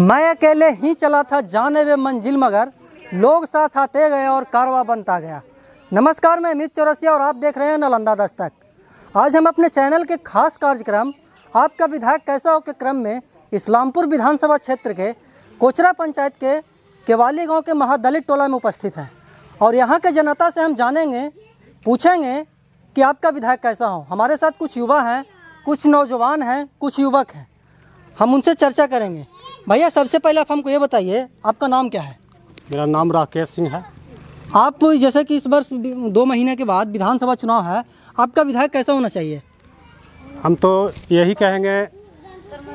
मैं अकेले ही चला था जाने वे मंजिल मगर लोग साथ आते गए और कारवा बनता गया नमस्कार मैं अमित चौरसिया और आप देख रहे हैं नालंदा दस्तक आज हम अपने चैनल के खास कार्यक्रम आपका विधायक कैसा हो के क्रम में इस्लामपुर विधानसभा क्षेत्र के कोचरा पंचायत के केवाली गांव के महादलित टोला में उपस्थित हैं और यहाँ के जनता से हम जानेंगे पूछेंगे कि आपका विधायक कैसा हो हमारे साथ कुछ युवा हैं कुछ नौजवान हैं कुछ युवक हैं हम उनसे चर्चा करेंगे भैया सबसे पहले आप हमको ये बताइए आपका नाम क्या है मेरा नाम राकेश सिंह है आप जैसे कि इस वर्ष दो महीने के बाद विधानसभा चुनाव है आपका विधायक कैसा होना चाहिए हम तो यही कहेंगे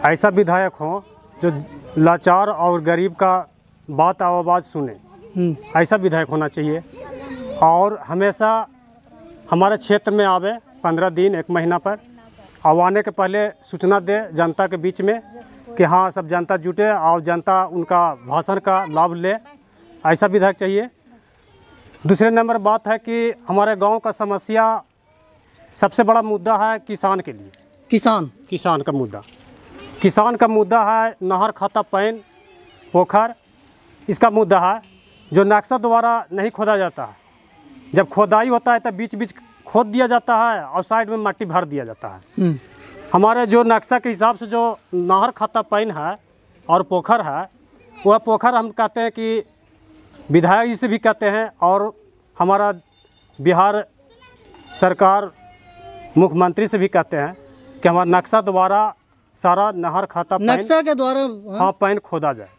ऐसा विधायक हो जो लाचार और गरीब का बात आवाज सुने हम्म। ऐसा विधायक होना चाहिए और हमेशा हमारे क्षेत्र में आवे पंद्रह दिन एक महीना पर और आने के पहले सूचना दे जनता के बीच में कि हाँ सब जनता जुटे और जनता उनका भाषण का लाभ ले ऐसा विधायक चाहिए दूसरे नंबर बात है कि हमारे गांव का समस्या सबसे बड़ा मुद्दा है किसान के लिए किसान किसान का मुद्दा किसान का मुद्दा है नहर खाता पैन पोखर इसका मुद्दा है जो नक्शा द्वारा नहीं खोदा जाता है जब खोदाई होता है तब तो बीच बीच खोद दिया जाता है और साइड में मट्टी भर दिया जाता है हम्म। हमारे जो नक्शा के हिसाब से जो नहर खाता पैन है और पोखर है वह पोखर हम कहते हैं कि विधायक जी से भी कहते हैं और हमारा बिहार सरकार मुख्यमंत्री से भी कहते हैं कि हमारा नक्शा द्वारा सारा नहर खाता नक्शा के द्वारा हाँ, हाँ पैन खोदा जाए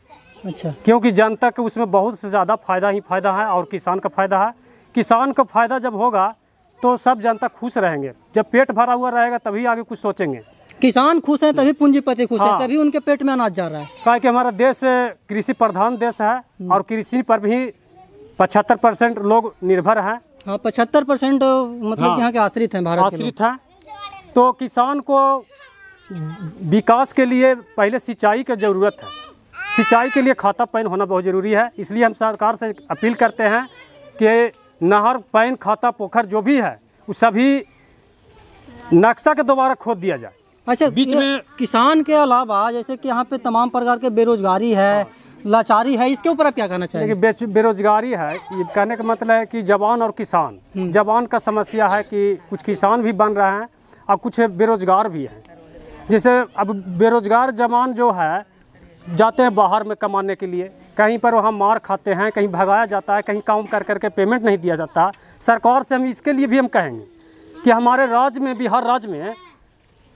अच्छा क्योंकि जनता के उसमें बहुत से ज़्यादा फायदा ही फायदा है और किसान का फायदा है किसान का फायदा जब होगा तो सब जनता खुश रहेंगे जब पेट भरा हुआ रहेगा तभी आगे कुछ सोचेंगे किसान खुश हैं तभी पूंजीपति खुश हाँ। हैं तभी उनके पेट में अनाज जा रहा है क्या कि हमारा देश कृषि प्रधान देश है हम्म। और कृषि पर भी पचहत्तर परसेंट लोग निर्भर हैं हाँ पचहत्तर परसेंट मतलब हाँ, यहाँ के आश्रित हैं भारत आश्रित हैं तो किसान को विकास के लिए पहले सिंचाई की ज़रूरत है सिंचाई के लिए खाता पैन होना बहुत ज़रूरी है इसलिए हम सरकार से अपील करते हैं कि नहर पैन खाता पोखर जो भी है वो सभी नक्शा के द्वारा खोद दिया जाए अच्छा बीच में किसान के अलावा जैसे कि यहाँ पे तमाम प्रकार के बेरोजगारी है लाचारी है इसके ऊपर आप क्या कहना चाहेंगे बेरोजगारी है ये कहने का मतलब है कि जवान और किसान हम्म। जवान का समस्या है कि कुछ किसान भी बन रहे हैं और कुछ बेरोजगार भी हैं जैसे अब बेरोजगार जवान जो है जाते हैं बाहर में कमाने के लिए कहीं पर वहाँ मार खाते हैं कहीं भगाया जाता है कहीं काम कर करके पेमेंट नहीं दिया जाता सरकार से हम इसके लिए भी हम कहेंगे कि हमारे राज्य में बिहार राज्य में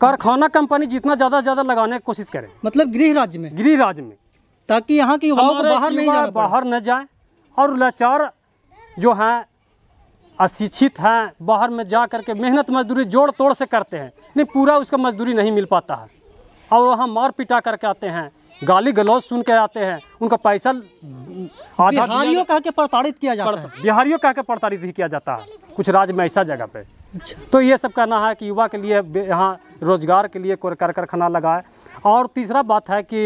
कारखाना कंपनी जितना ज़्यादा ज़्यादा लगाने की कोशिश करें मतलब गृह राज्य में गृह राज्य में ताकि यहाँ की युवाओं को बाहर नहीं जाना बाहर न जाए और लाचार जो हैं अशिक्षित हैं बाहर में जा करके मेहनत मजदूरी जोड़ तोड़ से करते हैं नहीं पूरा उसका मजदूरी नहीं मिल पाता है और वहाँ मार पिटा करके आते हैं गाली गलौज सुन के आते हैं उनका पैसा बिहारियों कह के प्रताड़ित किया जाता है बिहारियों कह के प्रताड़ित भी किया जाता है कुछ राज्य में ऐसा जगह पे अच्छा। तो ये सब कहना है कि युवा के लिए यहाँ रोजगार के लिए कर कारखाना लगाए और तीसरा बात है कि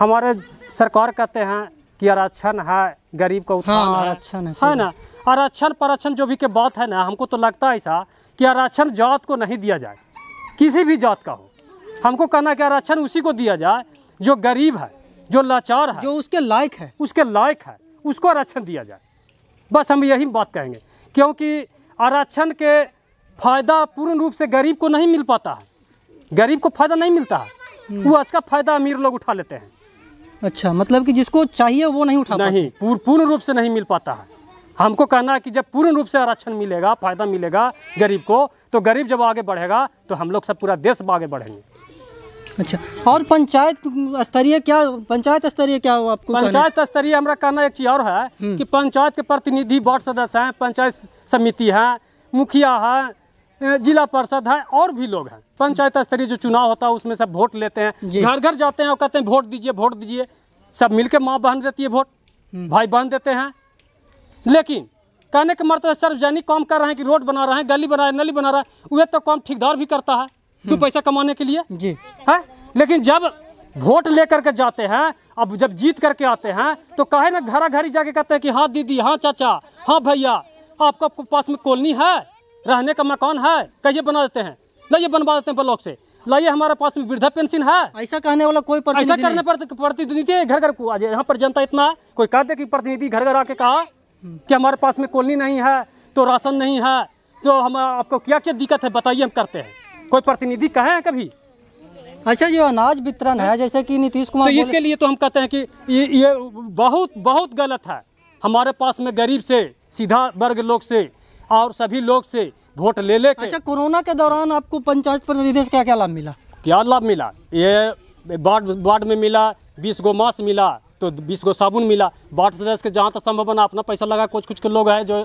हमारे सरकार कहते हैं कि आरक्षण है गरीब का उत्थान हाँ, आरक्षण है, है ना आरक्षण परक्षण जो भी के बात है ना हमको तो लगता है ऐसा कि आरक्षण जात को नहीं दिया जाए किसी भी जात का हो हमको कहना कि आरक्षण उसी को दिया जाए जो गरीब है जो लाचार है जो उसके लायक है उसके लायक है उसको आरक्षण दिया जाए बस हम यही बात कहेंगे क्योंकि आरक्षण के फायदा पूर्ण रूप से गरीब को नहीं मिल पाता है गरीब को फायदा नहीं मिलता है हम्म। वो उसका फायदा अमीर लोग उठा लेते हैं अच्छा मतलब कि जिसको चाहिए वो नहीं उठा नहीं पूर, पूर्ण रूप से नहीं मिल पाता है हमको कहना है कि जब पूर्ण रूप से आरक्षण मिलेगा फायदा मिलेगा गरीब को तो गरीब जब आगे बढ़ेगा तो हम लोग सब पूरा देश आगे बढ़ेंगे अच्छा और पंचायत स्तरीय क्या पंचायत स्तरीय क्या हो आपको पंचायत स्तरीय हमारा कहना एक चीज और है हम्म। कि पंचायत के प्रतिनिधि वार्ड सदस्य हैं पंचायत समिति है मुखिया है जिला परिषद है और भी लोग हैं पंचायत स्तरीय जो चुनाव होता है उसमें सब वोट लेते हैं घर घर जाते हैं और कहते हैं वोट दीजिए वोट दीजिए सब मिलकर माँ बहन देती है वोट हम्म। भाई बहन देते हैं लेकिन कहने के मरते मतलब सार्वजनिक काम कर रहे हैं कि रोड बना रहे हैं गली बना रहे नली बना रहा है वह तो काम ठेकेदार भी करता है तू हम्म। पैसा कमाने के लिए जी है लेकिन जब वोट लेकर के जाते हैं अब जब जीत करके आते हैं तो कहे ना घरा ही जाके कहते हैं कि हाँ दीदी हाँ चाचा हाँ भैया आपका पास में कॉलोनी है रहने का मकान है कहिए बना देते हैं लाइए बनवा देते हैं ब्लॉक से लाइए हमारे पास में वृद्धा पेंशन है ऐसा कहने वाला कोई ऐसा करने पर प्रतिनिधि घर घर को यहाँ पर जनता इतना कोई कह दे की प्रतिनिधि घर घर आके कहा कि हमारे पास में कॉलोनी नहीं है तो राशन नहीं है तो हम आपको क्या क्या दिक्कत है बताइए हम करते हैं कोई प्रतिनिधि कहे हैं कभी अच्छा जो अनाज वितरण है जैसे कि नीतीश कुमार तो इसके लिए तो हम कहते हैं कि ये ये बहुत बहुत गलत है हमारे पास में गरीब से सीधा वर्ग लोग से और सभी लोग से वोट ले ले अच्छा कोरोना के दौरान आपको पंचायत प्रतिनिधि से क्या क्या लाभ मिला क्या लाभ मिला ये वार्ड वार्ड में मिला बीस गो मास मिला तो बीस गो साबुन मिला वार्ड सदस्य के जहाँ तक संभव बना अपना पैसा लगा कुछ कुछ के लोग है जो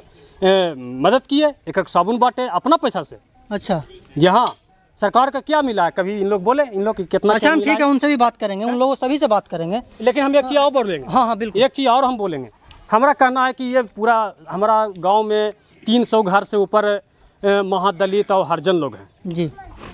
ए, मदद किए एक एक साबुन बांटे अपना पैसा से अच्छा यहाँ सरकार का क्या मिला है कभी इन लोग बोले इन लोग कितना अच्छा हम ठीक है उनसे भी बात करेंगे उन हाँ। लोगों सभी से बात करेंगे लेकिन हम एक चीज़ और बोलेंगे हाँ हाँ बिल्कुल एक चीज़ और हम बोलेंगे हमारा कहना है कि ये पूरा हमारा गाँव में तीन सौ घर से ऊपर महादलित और हरजन लोग हैं जी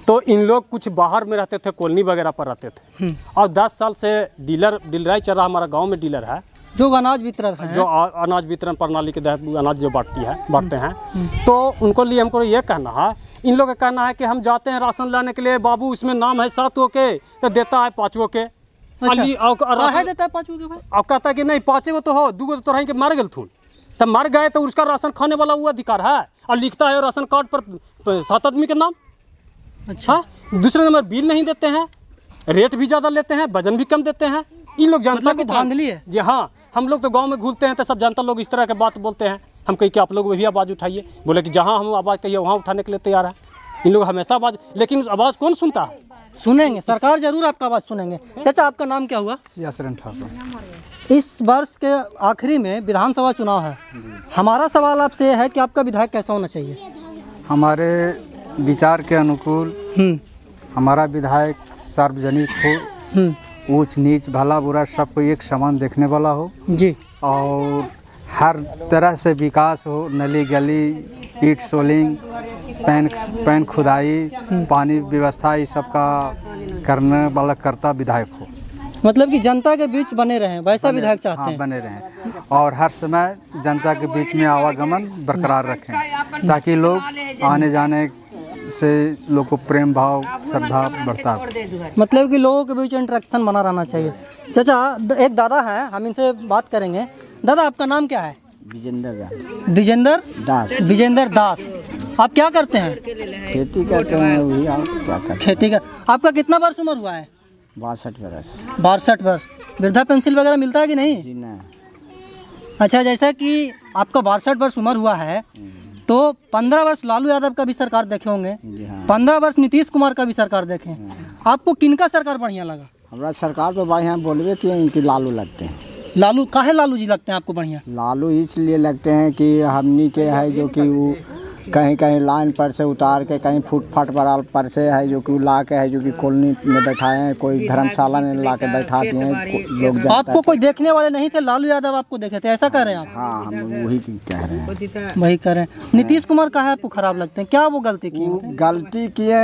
तो इन लोग कुछ बाहर में रहते थे कॉलोनी वगैरह पर रहते थे हम्म। और दस साल से डीलर डीलराई चल रहा हमारा गाँव में डीलर है जो अनाज वितरण है जो अनाज वितरण प्रणाली के तहत अनाज जो बांटती है बांटते हैं हम्म। तो उनको लिए हमको ये कहना है इन लोग का कहना है कि हम जाते हैं राशन लाने के लिए बाबू इसमें नाम है सात के तो देता है पाँच के अच्छा, है पाँच और कहता है कि नहीं पाँचे गो तो हो दू गो तो रहेंगे मर गए थून तो मर गए तो उसका राशन खाने वाला वो अधिकार है और लिखता है राशन कार्ड पर सात आदमी के नाम अच्छा हाँ, दूसरे नंबर बिल नहीं देते हैं रेट भी ज़्यादा लेते हैं वजन भी कम देते हैं इन लोग जनता मतलब को धांधली है जी हाँ हम लोग तो गांव में घूमते हैं तो सब जनता लोग इस तरह के बात बोलते हैं हम कहीं कि आप लोग वही आवाज़ उठाइए बोले कि जहाँ हम आवाज़ कहिए वहाँ उठाने के लिए तैयार है इन लोग हमेशा आवाज़ लेकिन आवाज़ कौन सुनता है सुनेंगे सरकार जरूर आपका आवाज़ सुनेंगे चाचा आपका नाम क्या हुआ सियासरण ठाकुर इस वर्ष के आखिरी में विधानसभा चुनाव है हमारा सवाल आपसे यह है कि आपका विधायक कैसा होना चाहिए हमारे विचार के अनुकूल हम्म। हमारा विधायक सार्वजनिक हो हम्म। ऊंच नीच भला बुरा सबको एक समान देखने वाला हो जी और हर तरह से विकास हो नली गली ईट सोलिंग पैन पैन खुदाई पानी व्यवस्था ये सब का करने वाला करता विधायक हो मतलब कि जनता के बीच बने रहें वैसा विधायक हाँ, चाहते हाँ, हैं बने रहें और हर समय जनता के बीच में आवागमन बरकरार रखें ताकि लोग आने जाने इससे लोग को प्रेम भाव श्रद्धा बढ़ता मतलब कि लोगों के बीच इंट्रैक्शन बना रहना चाहिए चाचा एक दादा है हम इनसे बात करेंगे दादा आपका नाम क्या है विजेंद्र विजेंद्र दास विजेंद्र दास आप क्या करते हैं खेती करते हैं आप क्या करते खेती का आपका कितना वर्ष उम्र हुआ है बासठ वर्ष बासठ वर्ष वृद्धा पेंसिल वगैरह मिलता है कि नहीं जी अच्छा जैसा कि आपका बासठ वर्ष उम्र हुआ है हम्म। तो पंद्रह वर्ष लालू यादव का भी सरकार देखे होंगे हाँ। पंद्रह वर्ष नीतीश कुमार का भी सरकार देखे हाँ। आपको किनका सरकार बढ़िया लगा हमारा सरकार तो बढ़िया बोलवे की इनकी लालू लगते हैं लालू काहे लालू जी लगते हैं आपको बढ़िया लालू इसलिए लगते हैं कि हमनी के है जो कि वो कहीं कहीं लाइन पर से उतार के कहीं फुटफाट पर पर से है जो कि ला के है जो कि कॉलोनी में बैठाए हैं कोई धर्मशाला में ला के बैठा दिए हैं लोग आपको कोई देखने वाले नहीं थे लालू यादव आपको देखे थे ऐसा हाँ, कह रहे हैं आप हाँ हम वही कह रहे हैं वही कह रहे हैं नीतीश कुमार कहा आपको खराब लगते हैं क्या वो गलती की गलती किए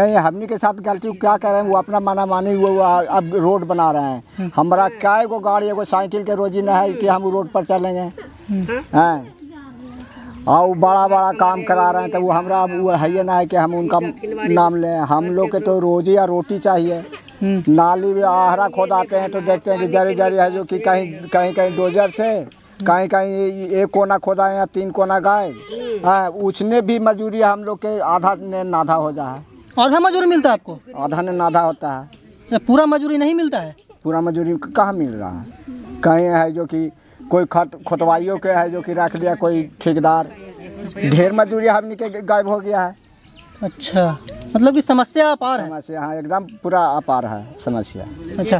नहीं हमने के साथ गलती क्या कर रहे हैं वो अपना माना मानी वो अब रोड बना रहे हैं हमारा हम्म। क्या गाड़ी एगो साइकिल के रोजी न है कि हम रोड पर चलेंगे हाँ। हैं और हाँ, बड़ा बड़ा तो काम करा रहे हैं तो वो हमारा वो है ना है कि हम उनका नाम लें हम लोग के तो रोजी या रोटी चाहिए हम्म। नाली भी आहरा खोदाते हैं तो, तो देखते हैं कि जरे जरे है जो कि कहीं कहीं कहीं डोजर से हम्म। कहीं कहीं एक कोना खोदा या तीन कोना गाय उछने उसने भी मजदूरी हम लोग के आधा ने नाधा हो जा है आधा मजूरी मिलता है आपको आधा ने नाधा होता है पूरा मजूरी नहीं मिलता है पूरा मजूरी कहाँ मिल रहा है कहीं है जो कि कोई खट खोटवाइयों के है जो कि रख दिया कोई ठेकेदार ढेर मजदूरी हमने के गायब हो गया है अच्छा मतलब कि समस्या अपार है समस्या हाँ एकदम पूरा अपार है समस्या अच्छा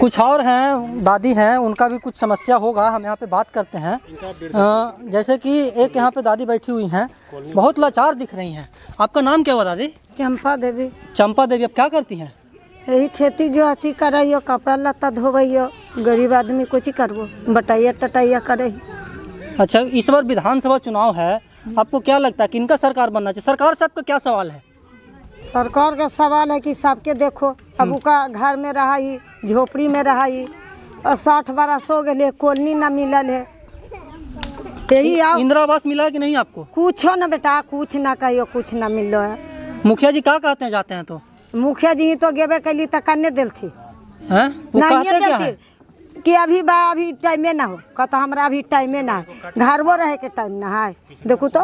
कुछ और हैं दादी हैं उनका भी कुछ समस्या होगा हम यहाँ पे बात करते हैं आ, जैसे कि एक यहाँ पे दादी बैठी हुई हैं बहुत लाचार दिख रही हैं आपका नाम क्या हुआ दादी चंपा देवी चंपा देवी अब क्या करती हैं यही खेती गृहस्थी कर रही कपड़ा लत्ता धोबै हो गरीब आदमी कुछ करबो बटाइया टटाइया करे अच्छा इस बार विधानसभा चुनाव है आपको क्या लगता है किनका सरकार बनना चाहिए सरकार से आपका क्या सवाल है सरकार का सवाल है कि सबके देखो अब हम्म। उका घर में रहा ही झोपड़ी में रहा ही और साठ बरस हो गए कॉलोनी ना मिलल है यही इंदिरा आवास मिला है कि नहीं आपको कुछ हो ना बेटा कुछ ना कहियो कुछ ना मिलो है मुखिया जी क्या कहते हैं जाते हैं तो मुखिया जी तो गेबे कैली तो कन्ने दिल थी है? वो कहते क्या है? कि अभी बा अभी टाइमे ना हो कहता हमारा अभी टाइमे ना है घरवो रहे के टाइम ना है देखो तो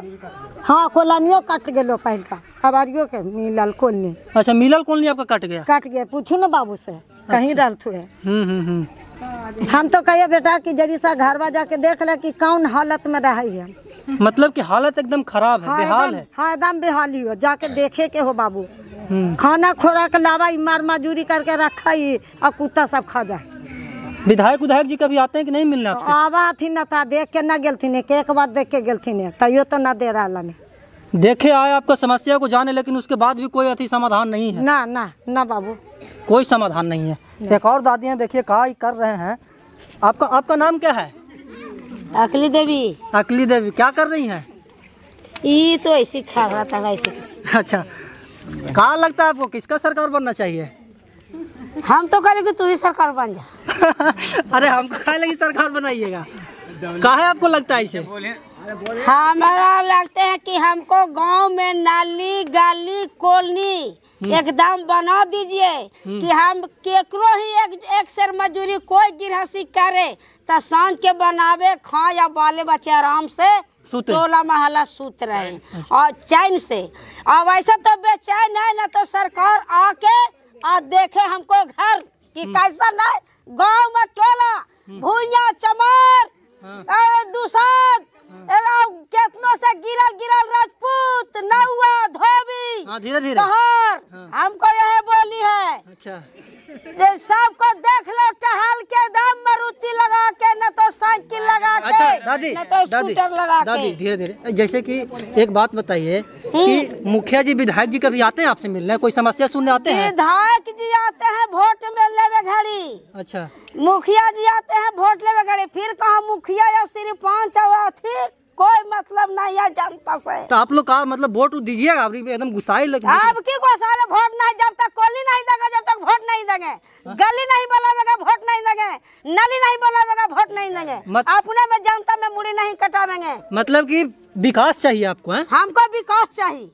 हाँ कोलनियो कट गलो पहल का अबारियो के मिलल कोलनी अच्छा मिलल कोलनी आपका कट गया कट गया पूछू ना बाबू से कहीं डाल डालतू है हम तो कहे बेटा कि जदि सा घर घरवा जाके देख ले कि कौन हालत में रह है मतलब कि हालत एकदम खराब है हाँ, बेहाल है हाँ एकदम बेहाली हो जाके देखे के हो बाबू हम्म। खाना खोराक लावा मार मजूरी करके रखा ही और कुत्ता सब खा जाए विधायक विधायक जी कभी आते हैं कि नहीं मिलने आपसे आवा थी ना था देख के ना गेलथिन एक, एक बार देख के ने तैयो तो ना दे रहा देखे आए आपका समस्या को जाने लेकिन उसके बाद भी कोई अति समाधान नहीं है ना ना ना बाबू कोई समाधान नहीं है एक और दादियाँ देखिए कहा कर रहे हैं आपका आपका नाम क्या है अकली देवी अकली देवी क्या कर रही हैं ये तो ऐसी खा रहा था वैसे अच्छा कहा लगता है आपको किसका सरकार बनना चाहिए हम तो कहेंगे तू ही सरकार बन जा अरे हम कह लगी सरकार बनाइएगा कहा है आपको लगता है इसे हाँ, हमारा लगते है कि हमको गांव में नाली गाली कॉलोनी हम्म। एकदम बना दीजिए हम्म। कि हम केकरो ही एक, एक सर मजूरी कोई गिरहसी करे तो सांझ के बनावे खा या बाले बच्चे आराम से टोला महला सूत रहे अच्छा। और चैन से और वैसे तो बेचैन है ना तो सरकार आके आज देखे हमको घर कि कैसा नहीं गांव में टोला दादी दादी धीरे धीरे जैसे कि एक बात बताइए कि हम्म। मुखिया जी विधायक जी कभी आते हैं आपसे मिलने कोई समस्या सुनने आते हैं विधायक जी आते हैं वोट मिलने में घड़ी अच्छा मुखिया जी आते हैं वोट लेवे घड़ी फिर कहा मुखिया या सिर्फ पांच अथी कोई मतलब नहीं है जनता से तो आप लोग का मतलब वोट तो दीजिएगा एकदम गुस्साई लग आप की गुस्साले वोट नहीं जब तक कोली नहीं देगा जब तक वोट नहीं देंगे हाँ। गली नहीं बोलावेगा वोट नहीं देंगे नली नहीं बोलावेगा वोट नहीं देंगे मत... अपने में जनता में मुड़ी नहीं कटावेंगे मतलब की विकास चाहिए आपको है? हमको विकास चाहिए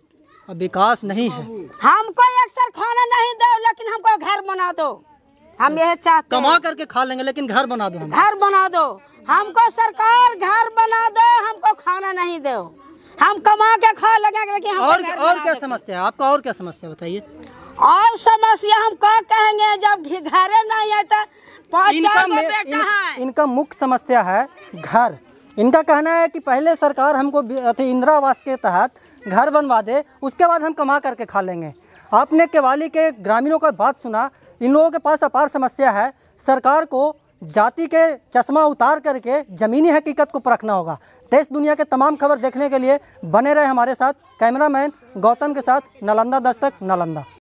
विकास नहीं है हमको अक्सर खाना नहीं दो लेकिन हमको घर बना दो हम यह चाहते कमा करके खा लेंगे लेकिन घर बना दो घर बना दो हमको सरकार घर बना दो हमको खाना नहीं दो हम कमा के खा लेंगे लेकिन और और क्या समस्या है आपका और क्या समस्या बताइए और समस्या हम क्या कहेंगे जब घरे नहीं है तो इनका, इन, इनका मुख्य समस्या है घर इनका कहना है कि पहले सरकार हमको इंदिरा आवास के तहत घर बनवा दे उसके बाद हम कमा करके खा लेंगे आपने केवाली के ग्रामीणों का बात सुना इन लोगों के पास अपार समस्या है सरकार को जाति के चश्मा उतार करके ज़मीनी हकीकत को परखना होगा देश दुनिया के तमाम खबर देखने के लिए बने रहे हमारे साथ कैमरामैन गौतम के साथ नालंदा दस्तक नालंदा